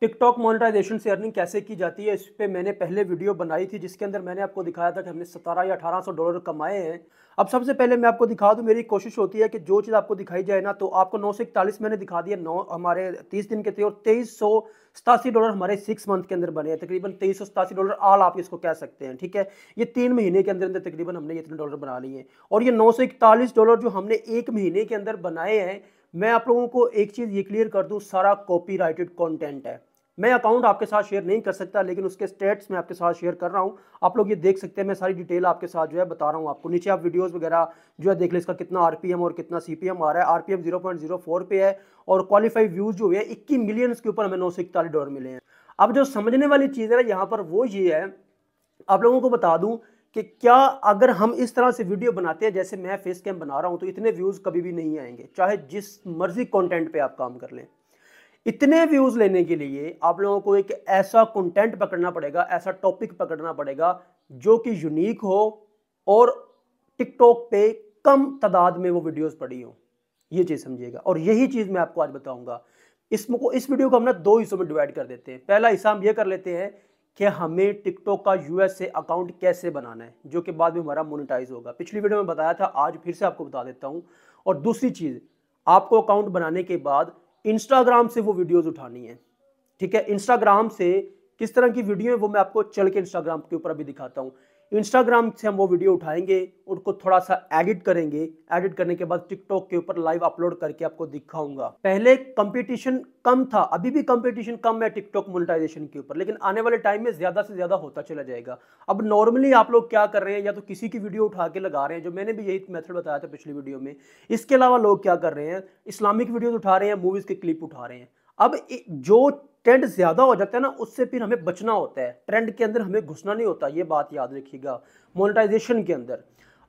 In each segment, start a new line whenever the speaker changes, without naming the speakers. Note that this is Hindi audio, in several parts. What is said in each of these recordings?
टिकटॉक मोनेटाइजेशन से अर्निंग कैसे की जाती है इस पर मैंने पहले वीडियो बनाई थी जिसके अंदर मैंने आपको दिखाया था कि हमने सतारह या अठारह सौ डॉलर कमाए हैं अब सबसे पहले मैं आपको दिखा दूँ मेरी कोशिश होती है कि जो चीज़ आपको दिखाई जाए ना तो आपको नौ सौ इकतालीस मैंने दिखा दिया नौ हमारे तीस दिन के थे और तेईस सौ सतासी डॉलर हमारे सिक्स मंथ के अंदर बने हैं तकरीबन तेईस सौ सतासी डॉलर आल आप इसको कह सकते हैं ठीक है ये तीन महीने के अंदर अंदर तकरीबन हमने इतने डॉलर बना लिए हैं और ये नौ सौ इकतालीस डॉलर जो हमने एक महीने के अंदर बनाए हैं मैं आप लोगों को एक चीज़ ये क्लियर कर दूँ सारा कॉपी राइटेड कॉन्टेंट है मैं अकाउंट आपके साथ शेयर नहीं कर सकता लेकिन उसके स्टेट्स मैं आपके साथ शेयर कर रहा हूँ आप लोग ये देख सकते हैं मैं सारी डिटेल आपके साथ जो है बता रहा हूँ आपको नीचे आप वीडियोस वगैरह जो है देख लें इसका कितना आरपीएम और कितना सीपीएम आ रहा है आरपीएम 0.04 पे है और क्वालिफाइड व्यूज जो है इक्कीस मिलियन के ऊपर हमें नौ डॉलर मिले हैं अब जो समझने वाली चीज़ है यहाँ पर वो ये है आप लोगों को बता दूँ कि क्या अगर हम इस तरह से वीडियो बनाते हैं जैसे मैं फेस कैम बना रहा हूँ तो इतने व्यूज़ कभी भी नहीं आएंगे चाहे जिस मर्जी कंटेंट पे आप काम कर लें इतने व्यूज़ लेने के लिए आप लोगों को एक ऐसा कंटेंट पकड़ना पड़ेगा ऐसा टॉपिक पकड़ना पड़ेगा जो कि यूनिक हो और टिकटॉक पे कम तादाद में वो वीडियोस पड़ी हो ये चीज़ समझिएगा और यही चीज़ मैं आपको आज बताऊंगा इसको इस वीडियो को हम ना दो हिस्सों में डिवाइड कर देते हैं पहला हिस्सा हम ये कर लेते हैं कि हमें टिकटॉक का यूएसए अकाउंट कैसे बनाना है जो कि बाद में हमारा मोनिटाइज होगा पिछली वीडियो में बताया था आज फिर से आपको बता देता हूँ और दूसरी चीज़ आपको अकाउंट बनाने के बाद इंस्टाग्राम से वो वीडियोज़ उठानी है ठीक है इंस्टाग्राम से किस तरह की वीडियो है वो मैं आपको चल के इंस्टाग्राम के ऊपर अभी दिखाता हूँ इंस्टाग्राम से हम वो वीडियो उठाएंगे उनको थोड़ा सा एडिट करेंगे एडिट करने के बाद टिकटॉक के ऊपर लाइव अपलोड करके आपको दिखाऊंगा पहले कंपटीशन कम था अभी भी कंपटीशन कम है टिकटॉक मोनेटाइजेशन के ऊपर लेकिन आने वाले टाइम में ज़्यादा से ज़्यादा होता चला जाएगा अब नॉर्मली आप लोग क्या कर रहे हैं या तो किसी की वीडियो उठा के लगा रहे हैं जो मैंने भी यही मेथड बताया था पिछली वीडियो में इसके अलावा लोग क्या कर रहे हैं इस्लामिक वीडियोज उठा रहे हैं मूवीज़ के क्लिप उठा रहे हैं अब जो ट्रेंड ज़्यादा हो जाता है ना उससे फिर हमें बचना होता है ट्रेंड के अंदर हमें घुसना नहीं होता ये बात याद रखिएगा मोनेटाइजेशन के अंदर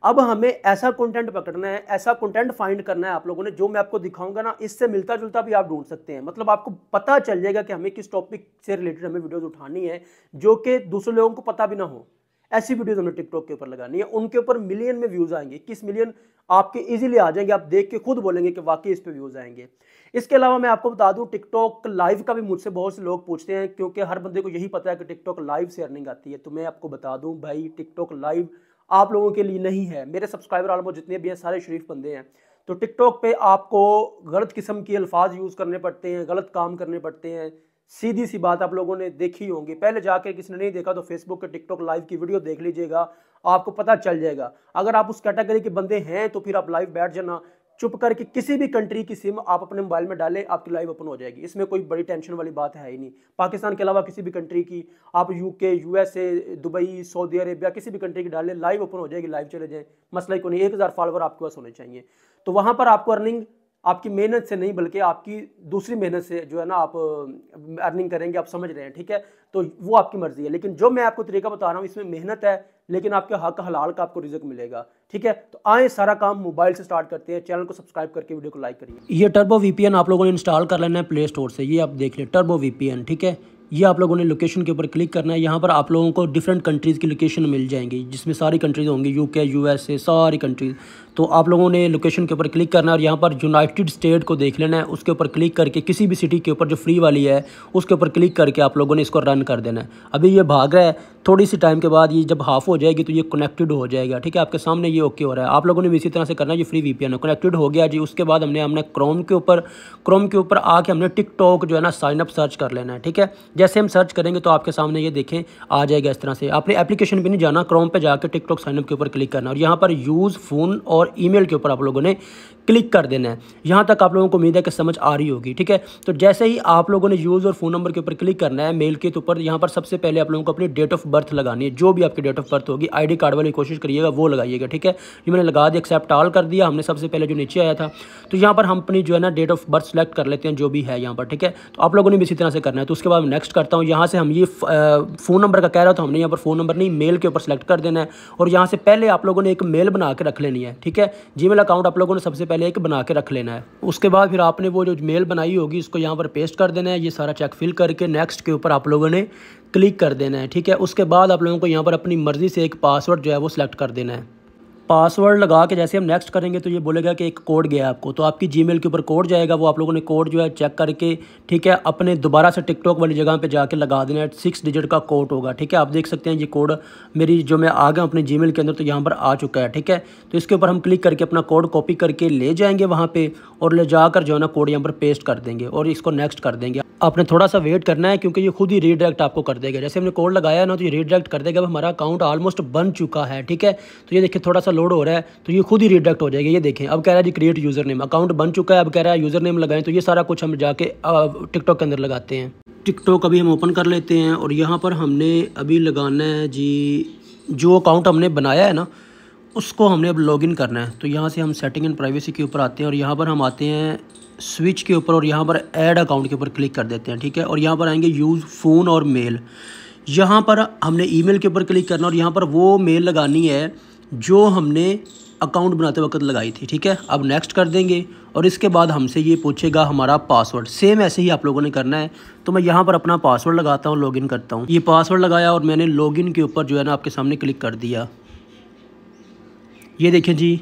अब हमें ऐसा कंटेंट पकड़ना है ऐसा कंटेंट फाइंड करना है आप लोगों ने जो मैं आपको दिखाऊंगा ना इससे मिलता जुलता भी आप ढूंढ सकते हैं मतलब आपको पता चल जाएगा कि हमें किस टॉपिक से रिलेटेड हमें वीडियोज उठानी है जो कि दूसरे लोगों को पता भी ना हो ऐसी वीडियोज हमें टिकटॉक के ऊपर लगानी है उनके ऊपर मिलियन में व्यूज़ आएंगे इक्कीस मिलियन आपके इजीली आ जाएंगे आप देख के खुद बोलेंगे कि वाकई इस पे व्यूज़ आएंगे इसके अलावा मैं आपको बता दूं टिकटॉक लाइव का भी मुझसे बहुत से लोग पूछते हैं क्योंकि हर बंदे को यही पता है कि टिकटॉक लाइव से अर्निंग आती है तो मैं आपको बता दूं भाई टिकटॉक लाइव आप लोगों के लिए नहीं है मेरे सब्सक्राइबर आलमो जितने भी हैं सारे शरीफ बंदे हैं तो टिकटॉक पर आपको गलत किस्म के अल्फाज यूज़ करने पड़ते हैं गलत काम करने पड़ते हैं सीधी सी बात आप लोगों ने देखी होंगी पहले जाकर ने नहीं देखा तो फेसबुक के टिकटॉक लाइव की वीडियो देख लीजिएगा आपको पता चल जाएगा अगर आप उस कैटेगरी के बंदे हैं तो फिर आप लाइव बैठ जाना चुप करके किसी भी कंट्री की सिम आप अपने मोबाइल में डालें आपकी लाइव ओपन हो जाएगी इसमें कोई बड़ी टेंशन वाली बात है ही नहीं पाकिस्तान के अलावा किसी भी कंट्री की आप UK USA Dubai Saudi Arabia किसी भी कंट्री की डालें लाइव ओपन हो जाएगी लाइव चले जाएं मसला को नहीं एक हज़ार फॉलोअर आपके पास होने चाहिए तो वहाँ पर आपको अर्निंग आपकी मेहनत से नहीं बल्कि आपकी दूसरी मेहनत से जो है ना आप अर्निंग करेंगे आप समझ रहे हैं ठीक है तो वो आपकी मर्ज़ी है लेकिन जो मैं आपको तरीका बता रहा हूँ इसमें मेहनत है लेकिन आपके हक हलाल का आपको रिजक मिलेगा ठीक है तो आए सारा काम मोबाइल से स्टार्ट करते हैं चैनल को सब्सक्राइब करके वीडियो को लाइक करिए ये टर्बो वीपीएन आप लोगों ने इंस्टॉल कर लेना है प्ले स्टोर से ये आप देख लें टर्बो वीपीएन ठीक है ये आप लोगों ने लोकेशन के ऊपर क्लिक करना है यहाँ पर आप लोगों को डिफरेंट कंट्रीज़ की लोकेशन मिल जाएंगी जिसमें सारी कंट्रीज़ होंगी यूके यूएसए सारी कंट्रीज़ तो आप लोगों ने लोकेशन के ऊपर क्लिक करना है और यहाँ पर यूनाइटेड स्टेट को देख लेना है उसके ऊपर क्लिक करके किसी भी सिटी के ऊपर जो फ्री वाली है उसके ऊपर क्लिक करके आप लोगों ने इसको रन कर देना है अभी ये भाग रहा है थोड़ी सी टाइम के बाद ये जब हाफ हो जाएगी तो ये कनेक्टेड हो जाएगा ठीक है आपके सामने ये ओके हो रहा है आप लोगों ने भी इसी तरह से करना है ये फ्री वीपीएन है कनेक्टेड हो गया जी उसके बाद हमने हमने क्रोम के ऊपर क्रोम के ऊपर आके हमने टिकटॉक जो है ना साइन अप सर्च कर लेना है ठीक है जैसे हम सर्च करेंगे तो आपके सामने ये देखें आ जाएगा इस तरह से आपने एप्लीकेशन पर नहीं जाना क्रोम पर जाकर टिकटॉक साइनअप के ऊपर क्लिक करना और यहाँ पर यूज़ फ़ोन और और ईमेल के ऊपर आप लोगों ने क्लिक कर देना है यहाँ तक आप लोगों को उम्मीद है कि समझ आ रही होगी ठीक है तो जैसे ही आप लोगों ने यूज़ और फ़ोन नंबर के ऊपर क्लिक करना है मेल के ऊपर यहाँ पर सबसे पहले आप लोगों को अपनी डेट ऑफ बर्थ लगानी है जो भी आपकी डेट ऑफ बर्थ होगी आई कार्ड वाली कोशिश करिएगा वो लगाइएगा ठीक है ये मैंने लगा दिया एक्सेप्ट ऑल कर दिया हमने सबसे पहले जो नीचे आया था तो यहाँ पर हम अपनी जो है ना डेट ऑफ बर्थ सेलेक्ट कर लेते हैं जो भी है यहाँ पर ठीक है तो आप लोगों ने भी इसी तरह से करना है तो उसके बाद नेक्स्ट करता हूँ यहाँ से हम ये फ़ोन नंबर का कह रहा था हमने यहाँ पर फ़ोन नंबर नहीं मेल के ऊपर सेलेक्ट कर देना है और यहाँ से पहले आप लोगों ने एक मेल बना के रख लेनी है ठीक है जी अकाउंट आप लोगों ने सबसे पहले पहले एक बना के रख लेना है उसके बाद फिर आपने वो जो मेल बनाई होगी इसको यहाँ पर पेस्ट कर देना है ये सारा चेक फिल करके नेक्स्ट के ऊपर आप लोगों ने क्लिक कर देना है ठीक है उसके बाद आप लोगों को यहाँ पर अपनी मर्ज़ी से एक पासवर्ड जो है वो सिलेक्ट कर देना है पासवर्ड लगा के जैसे हम नेक्स्ट करेंगे तो ये बोलेगा कि एक कोड गया आपको तो आपकी जीमेल के ऊपर कोड जाएगा वो आप लोगों ने कोड जो है चेक करके ठीक है अपने दोबारा से टिकटॉक वाली जगह पे जाके लगा देना है सिक्स डिजिट का कोड होगा ठीक है आप देख सकते हैं ये कोड मेरी जो मैं आ गया अपने जी के अंदर तो यहाँ पर आ चुका है ठीक है तो इसके ऊपर हम क्लिक करके अपना कोड कॉपी करके ले जाएंगे वहाँ पर और ले जाकर जो है ना कोड यहाँ पर पेस्ट कर देंगे और इसको नेक्स्ट कर देंगे आपने थोड़ा सा वेट करना है क्योंकि ये खुद ही रीडायरेक्ट आपको कर देगा जैसे हमने कोड लगाया ना तो ये रीडायरेक्ट कर देगा अब हमारा अकाउंट ऑलमोस्ट बन चुका है ठीक है तो ये देखिए थोड़ा सा लोड हो रहा है तो ये खुद ही रीडायरेक्ट हो जाएगा ये देखें अब कह रहा है जी क्रिएट यूज़र नेम अकाउंट बन चुका है अब कह रहा है यूज़र नेम लगाएं तो ये सारा कुछ हम जाके टिकटॉक के अंदर लगाते हैं टिकटॉक अभी हम ओपन कर लेते हैं और यहाँ पर हमने अभी लगाना है जी जो अकाउंट हमने बनाया है ना उसको हमने अब लॉगिन करना है तो यहाँ से हम सेटिंग एंड प्राइवेसी के ऊपर आते हैं और यहाँ पर हम आते हैं स्विच के ऊपर और यहाँ पर ऐड अकाउंट के ऊपर क्लिक कर देते हैं ठीक है और यहाँ पर आएंगे यूज़ फ़ोन और मेल यहाँ पर हमने ईमेल के ऊपर क्लिक करना और यहाँ पर वो मेल लगानी है जो हमने अकाउंट बनाते वक्त लगाई थी ठीक है अब नेक्स्ट कर देंगे और इसके बाद हमसे ये पूछेगा हमारा पासवर्ड सेम ऐसे ही आप लोगों ने करना है तो मैं यहाँ पर अपना पासवर्ड लगाता हूँ लॉगिन करता हूँ ये पासवर्ड लगाया और मैंने लॉगिन के ऊपर जो है ना आपके सामने क्लिक कर दिया ये देखें जी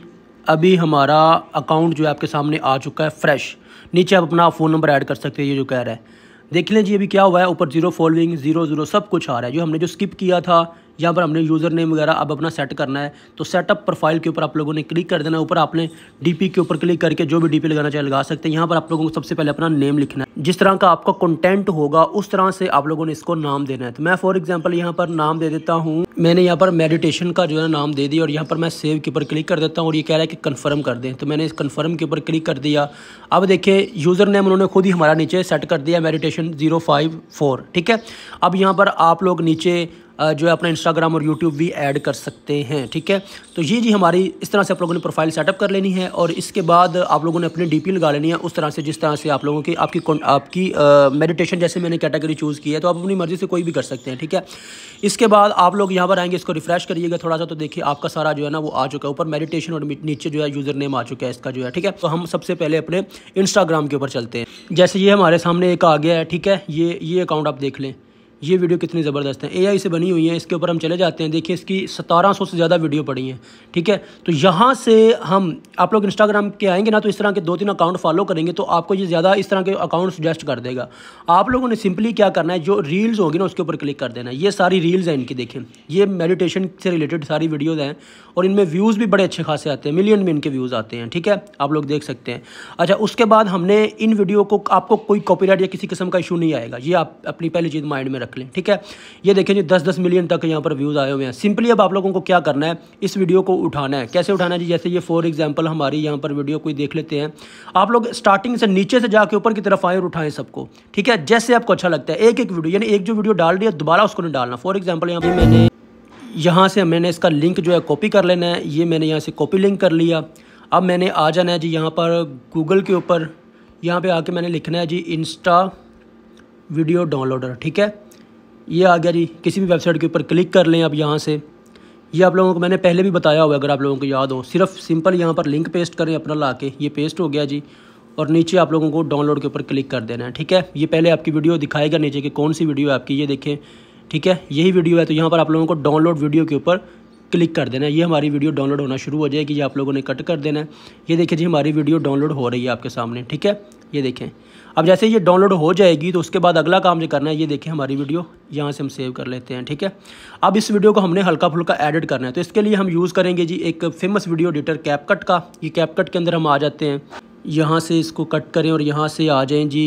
अभी हमारा अकाउंट जो है आपके सामने आ चुका है फ्रेश नीचे आप अपना फ़ोन नंबर ऐड कर सकते हैं ये जो कह रहा है देख लें जी अभी क्या हुआ है ऊपर जीरो फॉलोइंग जीरो जीरो सब कुछ आ रहा है जो हमने जो स्किप किया था यहाँ पर हमने यूज़र नेम वगैरह अब अपना सेट करना है तो सेटअप प्रोफाइल के ऊपर आप लोगों ने क्लिक कर देना है ऊपर आपने डीपी के ऊपर क्लिक करके जो भी डीपी लगाना चाहे लगा सकते हैं यहाँ पर आप लोगों को सबसे पहले अपना नेम लिखना है जिस तरह का आपका कंटेंट होगा उस तरह से आप लोगों ने इसको नाम देना है तो मैं फॉर एग्जाम्पल यहाँ पर नाम दे देता हूँ मैंने यहाँ पर मेडिटेशन का जो है नाम दे दिया और यहाँ पर मैं सेव के ऊपर क्लिक कर देता हूँ और ये कह रहा है कि कन्फर्म कर दें तो मैंने इस कन्फर्म के ऊपर क्लिक कर दिया अब देखिए यूज़र नेम उन्होंने खुद ही हमारा नीचे सेट कर दिया मेडिटेशन ज़ीरो फाइव फोर ठीक है अब यहाँ पर आप लोग नीचे जो है अपना इंस्टाग्राम और यूट्यूब भी ऐड कर सकते हैं ठीक है तो ये जी हमारी इस तरह से आप लोगों ने प्रोफाइल सेटअप कर लेनी है और इसके बाद आप लोगों ने अपनी डी लगा लेनी है उस तरह से जिस तरह से आप लोगों की आपकी आपकी मेडिटेशन जैसे मैंने कैटेगरी चूज़ की है तो आप अपनी मर्ज़ी से कोई भी कर सकते हैं ठीक है इसके बाद आप लोग यहाँ पर आएंगे इसको रिफ्रेश करिएगा थोड़ा सा तो देखिए आपका सारा जो है ना वो आ चुका है ऊपर मेडिटेशन और नीचे जो है यूज़र नेम आ चुका है इसका जो है ठीक है तो हम सबसे पहले अपने इंस्टाग्राम के ऊपर चलते हैं जैसे ये हमारे सामने एक आ गया है ठीक है ये ये अकाउंट आप देख लें ये वीडियो कितनी ज़बरदस्त है एआई से बनी हुई है इसके ऊपर हम चले जाते हैं देखिए इसकी सतारह सौ से ज़्यादा वीडियो पड़ी हैं ठीक है तो यहाँ से हम आप लोग इंस्टाग्राम के आएंगे ना तो इस तरह के दो तीन अकाउंट फॉलो करेंगे तो आपको ये ज़्यादा इस तरह के अकाउंट सजेस्ट कर देगा आप लोगों ने सिंपली क्या करना है जो रील्स होगी ना उसके ऊपर क्लिक कर देना ये सारी रील्स हैं इनकी देखें ये मेडिटेशन से रिलेटेड सारी वीडियोज़ हैं और इनमें व्यूज़ भी बड़े अच्छे खासे आते हैं मिलियन में इनके व्यूज़ आते हैं ठीक है आप लोग देख सकते हैं अच्छा उसके बाद हमने इन वीडियो को आपको कोई कॉपी या किसी किस्म का इशू नहीं आएगा ये आप अपनी पहली चीज़ माइंड में रख लें ठीक है ये देखें जी दस दस मिलियन तक यहाँ पर व्यूज़ आए हुए हैं सिंपली अब आप लोगों को क्या करना है इस वीडियो को उठाना है कैसे उठाना है जी जैसे ये फॉर एग्जाम्पल हमारी यहाँ पर वीडियो कोई देख लेते हैं आप लोग स्टार्टिंग से नीचे से जाके ऊपर की तरफ आए और उठाएं सबको ठीक है जैसे आपको अच्छा लगता है एक एक वीडियो यानी एक जो वीडियो डाल रही है दोबारा उसको नहीं डालना फॉर एग्जाम्पल यहाँ पर मैंने यहाँ से मैंने इसका लिंक जो है कॉपी कर लेना है ये मैंने यहाँ से कॉपी लिंक कर लिया अब मैंने आ जाना है जी यहाँ पर गूगल के ऊपर यहाँ पे आके मैंने लिखना है जी इंस्टा वीडियो डाउनलोडर ठीक है ये आ गया जी किसी भी वेबसाइट के ऊपर क्लिक कर लें आप यहाँ से ये आप लोगों को मैंने पहले भी बताया हुआ अगर आप लोगों को याद हो सिर्फ सिंपल यहाँ पर लिंक पेस्ट करें अपना ला के ये पेस्ट हो गया जी और नीचे आप लोगों को डाउनलोड के ऊपर क्लिक कर देना है ठीक है ये पहले आपकी वीडियो दिखाएगा नीचे कि कौन सी वीडियो है आपकी ये देखें ठीक है यही वीडियो है तो यहाँ पर आप लोगों को डाउनलोड वीडियो के ऊपर क्लिक कर देना है ये हमारी वीडियो डाउनलोड होना शुरू हो जाएगी ये आप लोगों ने कट कर देना है ये देखिए जी हमारी वीडियो डाउनलोड हो रही है आपके सामने ठीक है ये देखें अब जैसे ये डाउनलोड हो जाएगी तो उसके बाद अगला काम जो करना है ये देखें हमारी वीडियो यहाँ से हम सेव कर लेते हैं ठीक है अब इस वीडियो को हमने हल्का फुल्का एडिट करना है तो इसके लिए हम यूज़ करेंगे जी एक फेमस वीडियो एडिटर कैपकट का ये कैपकट के अंदर हम आ जाते हैं यहाँ से इसको कट करें और यहाँ से आ जाएँ जी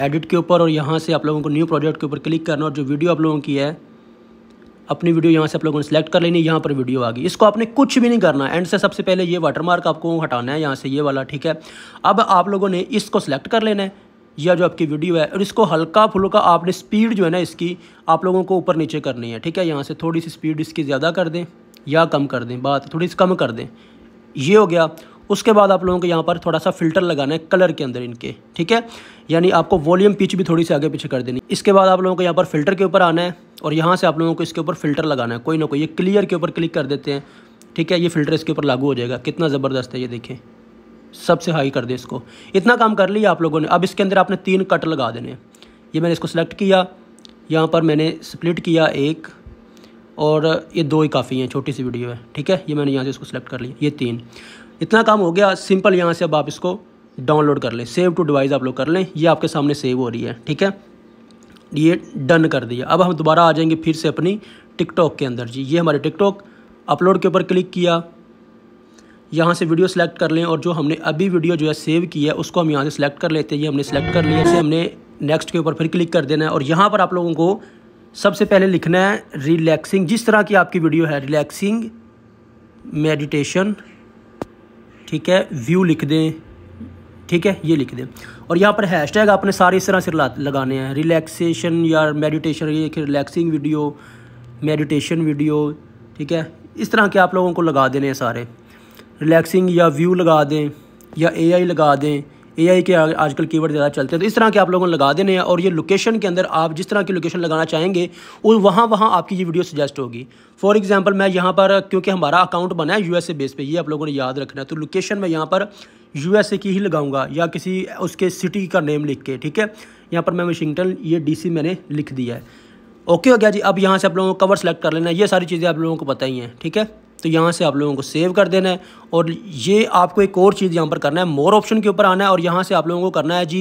एडिट के ऊपर और यहाँ से आप लोगों को न्यू प्रोजेक्ट के ऊपर क्लिक करना और जो वीडियो आप लोगों की है अपनी वीडियो यहाँ से आप लोगों ने सेलेक्ट कर लेनी यहाँ पर वीडियो आ गई इसको आपने कुछ भी नहीं करना एंड से सबसे पहले ये वाटरमार्क आपको हटाना है यहाँ से ये वाला ठीक है अब आप लोगों ने इसको सेलेक्ट कर लेना है यह जो आपकी वीडियो है और इसको हल्का फुल्का आपने स्पीड जो है ना इसकी आप लोगों को ऊपर नीचे करनी है ठीक है यहाँ से थोड़ी सी स्पीड इसकी ज़्यादा कर दें या कम कर दें बात थोड़ी सी कम कर दें ये हो गया उसके बाद आप लोगों को यहाँ पर थोड़ा सा फिल्टर लगाना है कलर के अंदर इनके ठीक है यानी आपको वॉल्यूम पिच भी थोड़ी सी आगे पीछे कर देनी इसके बाद आप लोगों को यहाँ पर फिल्टर के ऊपर आना है और यहाँ से आप लोगों को इसके ऊपर फिल्टर लगाना है कोई ना कोई ये क्लियर के ऊपर क्लिक कर देते हैं ठीक है ये फिल्टर इसके ऊपर लागू हो जाएगा कितना ज़बरदस्त है ये देखें सबसे हाई कर दे इसको इतना काम कर लिया आप लोगों ने अब इसके अंदर आपने तीन कट लगा देने ये मैंने इसको सेलेक्ट किया यहाँ पर मैंने स्प्लिट किया एक और ये दो ही काफ़ी हैं छोटी सी वीडियो है ठीक है ये मैंने यहाँ से इसको सेलेक्ट कर लिया ये तीन इतना काम हो गया सिंपल यहाँ से अब आप इसको डाउनलोड कर लें सेव टू डिवाइस आप लोग कर लें ये आपके सामने सेव हो रही है ठीक है ये डन कर दिया अब हम दोबारा आ जाएंगे फिर से अपनी टिकटॉक के अंदर जी ये हमारे टिकटॉक अपलोड के ऊपर क्लिक किया यहाँ से वीडियो सेलेक्ट कर लें और जो हमने अभी वीडियो जो है सेव की है उसको हम यहाँ से सेलेक्ट कर लेते हैं ये हमने सेलेक्ट कर लिया इसे हमने नेक्स्ट के ऊपर फिर क्लिक कर देना है और यहाँ पर आप लोगों को सबसे पहले लिखना है रिलैक्सिंग जिस तरह की आपकी वीडियो है रिलैक्सिंग मेडिटेशन ठीक है व्यू लिख दें ठीक है ये लिख दें और यहाँ पर हैशटैग आपने सारे इस तरह से लगाने हैं रिलैक्सेशन या मेडिटेशन ये रिलैक्सिंग वीडियो मेडिटेशन वीडियो ठीक है इस तरह के आप लोगों को लगा देने हैं सारे रिलैक्सिंग या व्यू लगा दें या एआई लगा दें एआई के आजकल कीवर्ड ज़्यादा चलते हैं तो इस तरह के आप लोगों ने लगा देने हैं और ये लोकेशन के अंदर आप जिस तरह की लोकेशन लगाना चाहेंगे वो वहाँ वहाँ आपकी ये वीडियो सजेस्ट होगी फॉर एग्जांपल मैं यहाँ पर क्योंकि हमारा अकाउंट बना है यूएसए बेस पे ये आप लोगों ने याद रखना है तो लोकेशन मैं यहाँ पर यू की ही लगाऊंगा या किसी उसके सिटी का नेम लिख के ठीक है यहाँ पर मैं वाशिंगटन ये डी मैंने लिख दिया है ओके हो गया जी अब यहाँ से आप लोगों को कवर सेलेक्ट कर लेना ये सारी चीज़ें आप लोगों को पता ही हैं ठीक है तो यहाँ से आप लोगों को सेव कर देना है और ये आपको एक और चीज़ यहाँ पर करना है मोर ऑप्शन के ऊपर आना है और यहाँ से आप लोगों को करना है जी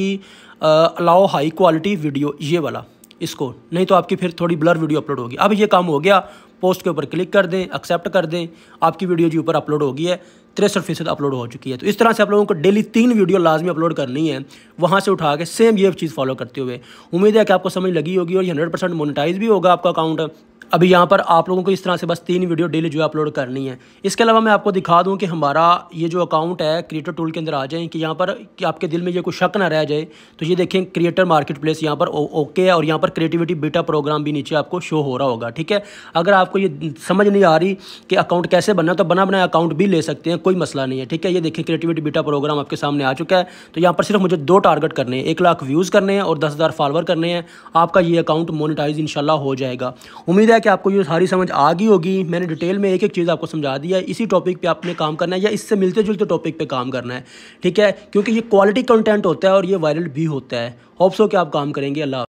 अलाओ हाई क्वालिटी वीडियो ये वाला इसको नहीं तो आपकी फिर थोड़ी ब्लर वीडियो अपलोड होगी अब ये काम हो गया पोस्ट के ऊपर क्लिक कर दें एक्सेप्ट कर दें आपकी वीडियो जी ऊपर अपलोड होगी है तिरसठ फीसद अपलोड हो चुकी है तो इस तरह से आप लोगों को डेली तीन वीडियो लाजमी अपलोड करनी है वहाँ से उठा के सेम ये चीज़ फॉलो करते हुए उम्मीद है कि आपको समझ लगी होगी और हंड्रेड परसेंट मोनिटाइज भी होगा आपका अकाउंट अभी यहाँ पर आप लोगों को इस तरह से बस तीन वीडियो डेली जो है अपलोड करनी है इसके अलावा मैं आपको दिखा दूँ कि हमारा ये जो अकाउंट है क्रिएटर टूल के अंदर आ जाए कि यहाँ पर कि आपके दिल में ये कुछ शक ना रह जाए तो ये देखें क्रिएटर मार्केट प्लेस यहाँ पर ओके है और यहाँ पर क्रिएटिविटी बीटा प्रोग्राम भी नीचे आपको शो हो रहा होगा ठीक है अगर आपको ये समझ नहीं आ रही कि अकाउंट कैसे बनना तो बना बनाया अकाउंट भी ले सकते हैं कोई मसला नहीं है ठीक है ये देखें क्रिएटिविटी बीटा प्रोग्राम आपके सामने आ चुका है तो यहाँ पर सिर्फ मुझे दो टारगेट करने हैं एक लाख व्यूज़ करने हैं और दस हज़ार फॉलोअर करने हैं आपका ये अकाउंट मोनिटाइज इंशाल्लाह हो जाएगा उम्मीद है कि आपको ये सारी समझ आ गई होगी मैंने डिटेल में एक एक चीज़ आपको समझा दी है इसी टॉपिक पे आपने काम करना है या इससे मिलते जुलते टॉपिक पे काम करना है ठीक है क्योंकि ये क्वालिटी कंटेंट होता है और ये वायरल भी होता है होप्सो कि आप काम करेंगे अल्लाह